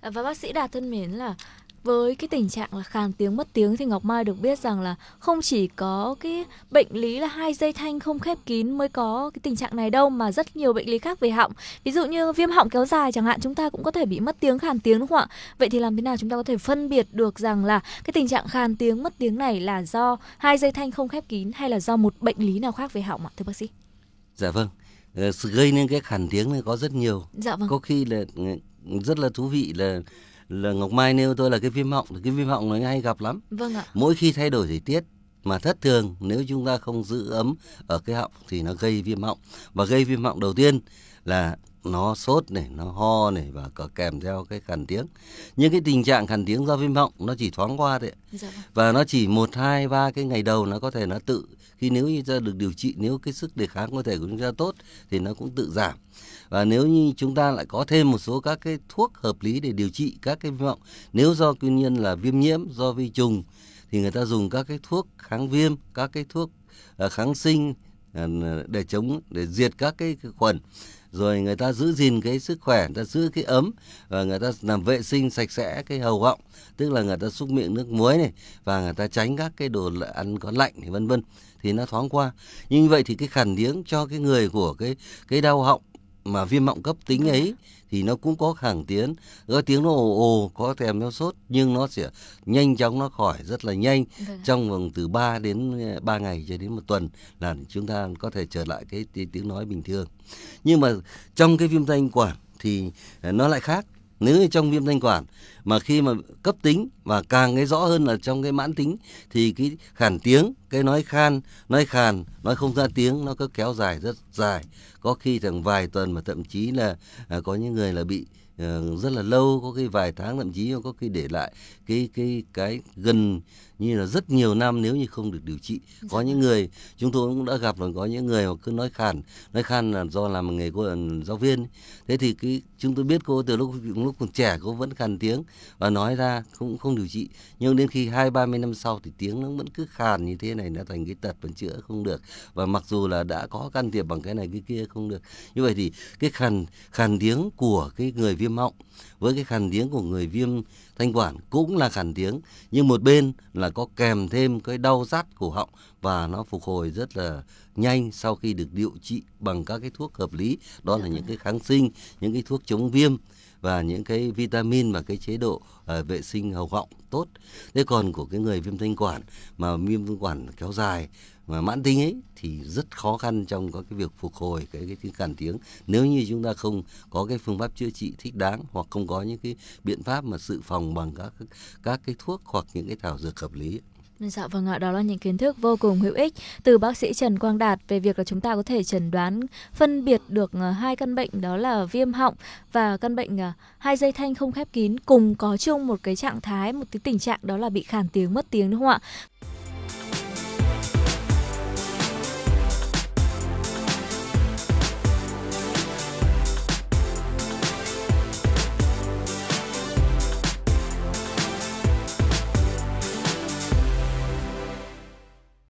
Ờ, và bác sĩ Đạt thân mến là với cái tình trạng là khàn tiếng mất tiếng thì Ngọc Mai được biết rằng là không chỉ có cái bệnh lý là hai dây thanh không khép kín mới có cái tình trạng này đâu mà rất nhiều bệnh lý khác về họng. Ví dụ như viêm họng kéo dài chẳng hạn chúng ta cũng có thể bị mất tiếng khàn tiếng đúng không ạ? Vậy thì làm thế nào chúng ta có thể phân biệt được rằng là cái tình trạng khàn tiếng mất tiếng này là do hai dây thanh không khép kín hay là do một bệnh lý nào khác về họng ạ thưa bác sĩ? Dạ vâng, ờ, gây nên cái khàn tiếng này có rất nhiều. Dạ vâng. Có khi là ừ, rất là thú vị là là Ngọc Mai nêu tôi là cái viêm họng cái viêm họng nó hay gặp lắm. Vâng ạ. Mỗi khi thay đổi thời tiết mà thất thường nếu chúng ta không giữ ấm ở cái họng thì nó gây viêm họng và gây viêm họng đầu tiên là nó sốt này nó ho này và có kèm theo cái khàn tiếng những cái tình trạng khàn tiếng do viêm họng nó chỉ thoáng qua thôi dạ. Vâng. và nó chỉ một hai ba cái ngày đầu nó có thể nó tự khi nếu như ta được điều trị nếu cái sức đề kháng có thể của chúng ta tốt thì nó cũng tự giảm và nếu như chúng ta lại có thêm một số các cái thuốc hợp lý để điều trị các cái viêm họng nếu do nguyên nhân là viêm nhiễm do vi trùng thì người ta dùng các cái thuốc kháng viêm các cái thuốc à, kháng sinh Ờ, để chống để diệt các cái khuẩn rồi người ta giữ gìn cái sức khỏe người ta giữ cái ấm và người ta làm vệ sinh sạch sẽ cái hầu họng tức là người ta xúc miệng nước muối này và người ta tránh các cái đồ ăn có lạnh vân vân thì nó thoáng qua nhưng vậy thì cái khản tiếng cho cái người của cái cái đau họng mà viêm mọng cấp tính vâng ấy thì nó cũng có hàng tiến, có tiếng nó ồ ồ có thèm nó sốt nhưng nó sẽ nhanh chóng nó khỏi rất là nhanh vâng. trong vòng từ 3 đến 3 à, ngày cho đến một tuần là chúng ta có thể trở lại cái tiếng nói bình thường nhưng mà trong cái viêm thanh quản thì à, nó lại khác nếu như trong viêm thanh quản mà khi mà cấp tính và càng cái rõ hơn là trong cái mãn tính thì cái khản tiếng cái nói khan nói khàn nói không ra tiếng nó cứ kéo dài rất dài có khi thằng vài tuần mà thậm chí là à, có những người là bị Ờ, rất là lâu có khi vài tháng thậm chí có khi để lại cái cái cái gần như là rất nhiều năm nếu như không được điều trị có dạ những vâng. người chúng tôi cũng đã gặp rồi có những người mà cứ nói khàn nói khàn là do làm nghề cô là ừ, giáo viên thế thì cái chúng tôi biết cô từ lúc lúc còn trẻ cô vẫn khàn tiếng và nói ra cũng không điều trị nhưng đến khi hai ba mươi năm sau thì tiếng nó vẫn cứ khàn như thế này nó thành cái tật vẫn chữa không được và mặc dù là đã có can thiệp bằng cái này cái kia không được như vậy thì cái khàn khàn tiếng của cái người viêm viêm họng với cái khàn tiếng của người viêm thanh quản cũng là khàn tiếng nhưng một bên là có kèm thêm cái đau rát cổ họng và nó phục hồi rất là nhanh sau khi được điều trị bằng các cái thuốc hợp lý đó là dạ những vâng cái kháng sinh những cái thuốc chống viêm và những cái vitamin và cái chế độ uh, vệ sinh hầu họng tốt thế còn của cái người viêm thanh quản mà viêm thanh quản kéo dài mà mãn tính ấy thì rất khó khăn trong có cái việc phục hồi cái cái tiếng cản tiếng nếu như chúng ta không có cái phương pháp chữa trị thích đáng hoặc không có những cái biện pháp mà dự phòng bằng các các cái thuốc hoặc những cái thảo dược hợp lý Dạ vâng ạ, đó là những kiến thức vô cùng hữu ích từ bác sĩ Trần Quang Đạt về việc là chúng ta có thể chẩn đoán phân biệt được ờ, hai căn bệnh đó là viêm họng và căn bệnh ờ, hai dây thanh không khép kín cùng có chung một cái trạng thái, một cái tình trạng đó là bị khàn tiếng, mất tiếng đúng không ạ?